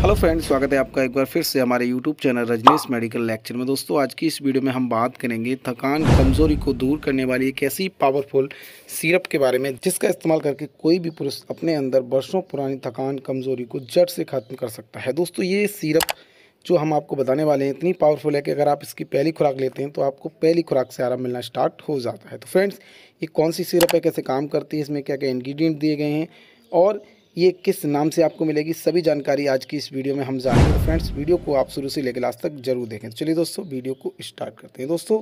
hello friends स्वागत है आपका एक बार फिर से हमारे YouTube channel Rajneesh medical lecture में दोस्तों आज की इस वीडियो में हम बात करेंगे थकान कमजोरी को दूर करने वाली एक ऐसी पावरफुल सिरप के बारे में जिसका इस्तेमाल करके कोई भी पुरुष अपने अंदर वर्षों पुरानी थकान कमजोरी को जड़ से खत्म कर सकता है दोस्तों ये सीरप जो हम आपको बताने वाले हैं इतनी पावरफुल है कि अगर आप इसकी पहली खुराक लेते हैं तो आपको पहली खुराक से आराम मिलना स्टार्ट हो जाता है तो फ्रेंड्स ये कौन सी सीरप है कैसे काम करती है इसमें क्या क्या इन्ग्रीडियंट दिए गए हैं और ये किस नाम से आपको मिलेगी सभी जानकारी आज की इस वीडियो में हम जानेंगे फ्रेंड्स वीडियो को आप शुरू से लेकर लास्ट तक जरूर देखें तो चलिए दोस्तों वीडियो को स्टार्ट करते हैं दोस्तों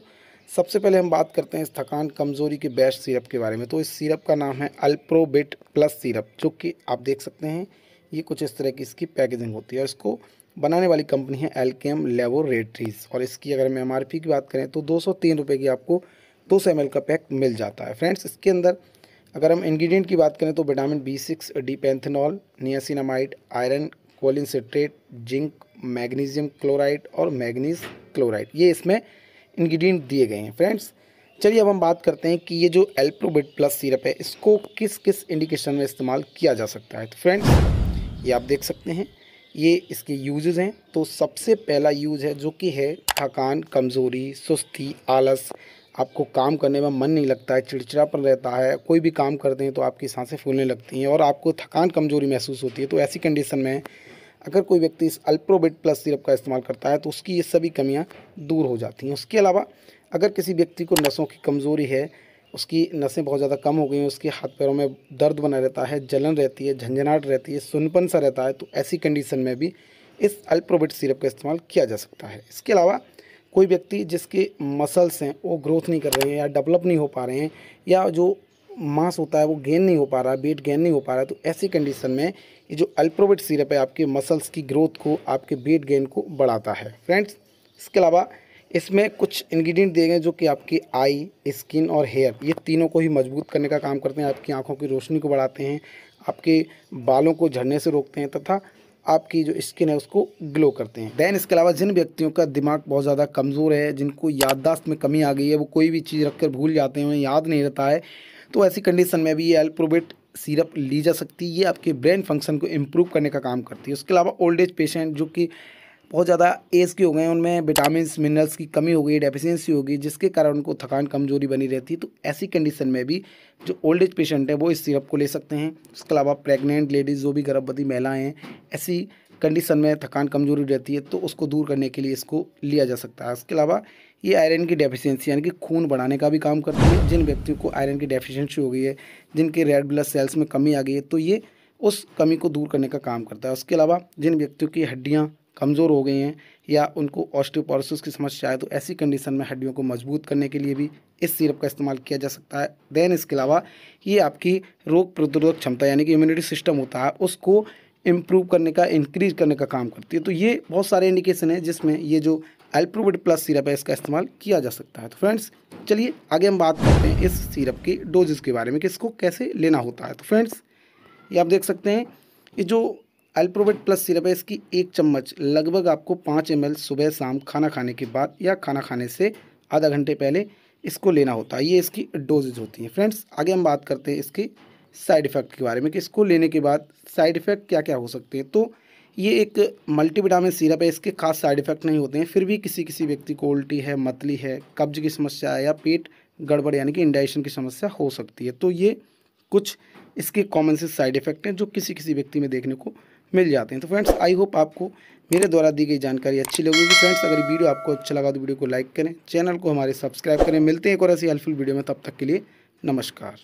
सबसे पहले हम बात करते हैं इस थकान कमज़ोरी के बेस्ट सिरप के बारे में तो इस सिरप का नाम है अल्प्रोबेट प्लस सिरप जो कि आप देख सकते हैं ये कुछ इस तरह की इसकी पैकेजिंग होती है और इसको बनाने वाली कंपनी है एल्केम लेबोरेटरीज और इसकी अगर हम एम की बात करें तो दो सौ की आपको दो सौ का पैक मिल जाता है फ्रेंड्स इसके अंदर अगर हम इंग्रेडिएंट की बात करें तो vitamin B six D panthenol niacinamide iron choline citrate zinc magnesium chloride और मैग्नीज क्लोराइड ये इसमें इंग्रेडिएंट दिए गए हैं फ्रेंड्स चलिए अब हम बात करते हैं कि ये जो एल्प्रोबिट प्लस सिरप है इसको किस किस इंडिकेशन में इस्तेमाल किया जा सकता है तो फ्रेंड्स ये आप देख सकते हैं ये इसके यूजेज़ हैं तो सबसे पहला यूज़ है जो कि है थकान कमज़ोरी सुस्ती आलस आपको काम करने में मन नहीं लगता है चिड़चिड़ापन रहता है कोई भी काम करते हैं तो आपकी सांसें फूलने लगती हैं और आपको थकान कमजोरी महसूस होती है तो ऐसी कंडीशन में अगर कोई व्यक्ति इस अल्प्रोबेट प्लस सिरप का इस्तेमाल करता है तो उसकी ये सभी कमियाँ दूर हो जाती हैं उसके अलावा अगर किसी व्यक्ति को नसों की कमज़ोरी है उसकी नसें बहुत ज़्यादा कम हो गई हैं उसके हाथ पैरों में दर्द बना रहता है जलन रहती है झंझनाट रहती है सुनपन सा रहता है तो ऐसी कंडीशन में भी इस अल्प्रोबेट सिरप का इस्तेमाल किया जा सकता है इसके अलावा कोई व्यक्ति जिसके मसल्स हैं वो ग्रोथ नहीं कर रहे हैं या डेवलप नहीं हो पा रहे हैं या जो मास होता है वो गेन नहीं हो पा रहा वेट गेन नहीं हो पा रहा तो ऐसी कंडीशन में ये जो अल्प्रोवेट सीरप है आपके मसल्स की ग्रोथ को आपके वेट गेन को बढ़ाता है फ्रेंड्स इसके अलावा इसमें कुछ इंग्रेडिएंट दिए गए जो कि आपकी आई स्किन और हेयर ये तीनों को ही मजबूत करने का काम करते हैं आपकी आँखों की रोशनी को बढ़ाते हैं आपके बालों को झड़ने से रोकते हैं तथा आपकी जो स्किन है उसको ग्लो करते हैं दैन इसके अलावा जिन व्यक्तियों का दिमाग बहुत ज़्यादा कमज़ोर है जिनको याददाश्त में कमी आ गई है वो कोई भी चीज़ रख कर भूल जाते हैं उन्हें याद नहीं रहता है तो ऐसी कंडीशन में भी ये एल्प्रोबेट सीरप ली जा सकती है ये आपके ब्रेन फंक्शन को इम्प्रूव करने का काम करती है उसके अलावा ओल्ड एज पेशेंट जो कि बहुत ज़्यादा एज के हो गए हैं उनमें विटामिन मिनरल्स की कमी हो गई डेफिशिएंसी होगी जिसके कारण उनको थकान कमजोरी बनी रहती है तो ऐसी कंडीशन में भी जो ओल्ड एज पेशेंट है वो इस सिरप को ले सकते हैं उसके अलावा प्रेग्नेंट लेडीज़ जो भी गर्भवती महिलाएँ हैं ऐसी कंडीशन में थकान कमजोरी रहती है तो उसको दूर करने के लिए इसको लिया जा सकता है इसके अलावा ये आयरन की डेफिशिएंसी यानी कि खून बढ़ाने का भी काम करती है जिन व्यक्तियों को आयरन की डेफिशिएंसी हो गई है जिनके रेड ब्लड सेल्स में कमी आ गई है तो ये उस कमी को दूर करने का काम करता है उसके अलावा जिन व्यक्तियों की हड्डियाँ कमज़ोर हो गए हैं या उनको ऑस्टियोपोरोसिस की समस्या है तो ऐसी कंडीशन में हड्डियों को मजबूत करने के लिए भी इस सिरप का इस्तेमाल किया जा सकता है देन इसके अलावा ये आपकी रोग प्रतिरोधक क्षमता यानी कि इम्यूनिटी सिस्टम होता है उसको इम्प्रूव करने का इंक्रीज करने का काम करती है तो ये बहुत सारे इंडिकेशन है जिसमें ये जो एल्प्रोविड प्लस सिरप है इसका इस्तेमाल किया जा सकता है तो फ्रेंड्स चलिए आगे हम बात करते हैं इस सिरप के डोजेस के बारे में कि इसको कैसे लेना होता है तो फ्रेंड्स ये आप देख सकते हैं ये जो अल्प्रोवेट प्लस सिरप है इसकी एक चम्मच लगभग आपको पाँच एम सुबह शाम खाना खाने के बाद या खाना खाने से आधा घंटे पहले इसको लेना होता है ये इसकी डोजेज होती हैं फ्रेंड्स आगे हम बात करते हैं इसके साइड इफ़ेक्ट के बारे में कि इसको लेने के बाद साइड इफ़ेक्ट क्या क्या हो सकते हैं तो ये एक मल्टीविटामिन सिरप है इसके खास साइड इफ़ेक्ट नहीं होते हैं फिर भी किसी किसी व्यक्ति को उल्टी है मतली है कब्ज की समस्या है या पेट गड़बड़ यानी कि इंडाइशन की समस्या हो सकती है तो ये कुछ इसके कॉमन से साइड इफ़ेक्ट हैं जो किसी किसी व्यक्ति में देखने को मिल जाते हैं तो फ्रेंड्स आई होप आपको मेरे द्वारा दी गई जानकारी अच्छी लगेगी फ्रेंड्स अगर वीडियो आपको अच्छा लगा तो वीडियो को लाइक करें चैनल को हमारे सब्सक्राइब करें मिलते हैं एक और ऐसी हेल्पफुल वीडियो में तब तक के लिए नमस्कार